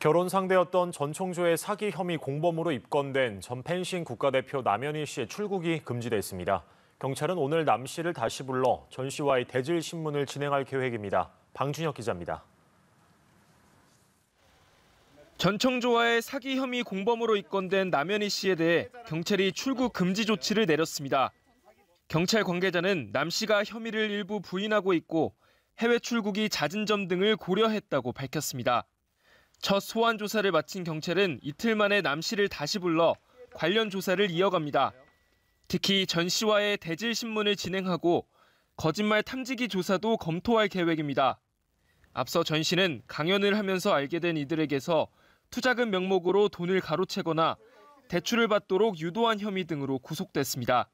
결혼 상대였던 전총조의 사기 혐의 공범으로 입건된 전 펜싱 국가대표 남현희 씨의 출국이 금지됐습니다. 경찰은 오늘 남 씨를 다시 불러 전 씨와의 대질 신문을 진행할 계획입니다. 방준혁 기자입니다. 전청조와의 사기 혐의 공범으로 입건된 남현희 씨에 대해 경찰이 출국 금지 조치를 내렸습니다. 경찰 관계자는 남 씨가 혐의를 일부 부인하고 있고 해외 출국이 잦은 점 등을 고려했다고 밝혔습니다. 첫 소환 조사를 마친 경찰은 이틀 만에 남 씨를 다시 불러 관련 조사를 이어갑니다. 특히 전 씨와의 대질 신문을 진행하고 거짓말 탐지기 조사도 검토할 계획입니다. 앞서 전 씨는 강연을 하면서 알게 된 이들에게서 투자금 명목으로 돈을 가로채거나 대출을 받도록 유도한 혐의 등으로 구속됐습니다.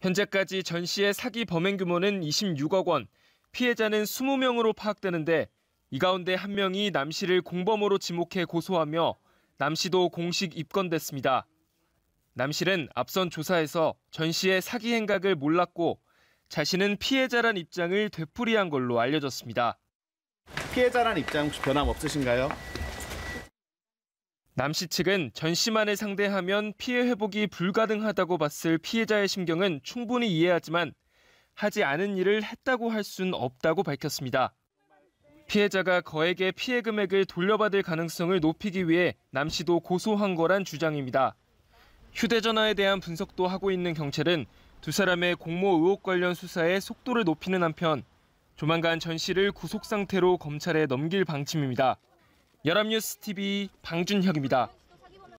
현재까지 전 씨의 사기 범행 규모는 26억 원, 피해자는 20명으로 파악되는데 이 가운데 한 명이 남 씨를 공범으로 지목해 고소하며 남 씨도 공식 입건됐습니다. 남 씨는 앞선 조사에서 전 씨의 사기 행각을 몰랐고 자신은 피해자란 입장을 되풀이한 걸로 알려졌습니다. 피해자란 입장 혹시 변함없으신가요? 남씨 측은 전 씨만을 상대하면 피해 회복이 불가능하다고 봤을 피해자의 심경은 충분히 이해하지만 하지 않은 일을 했다고 할 순 없다고 밝혔습니다. 피해자가 거액의 피해 금액을 돌려받을 가능성을 높이기 위해 남씨도 고소한 거란 주장입니다. 휴대전화에 대한 분석도 하고 있는 경찰은 두 사람의 공모 의혹 관련 수사에 속도를 높이는 한편 조만간 전 씨를 구속 상태로 검찰에 넘길 방침입니다. 열합뉴스 TV 방준혁입니다.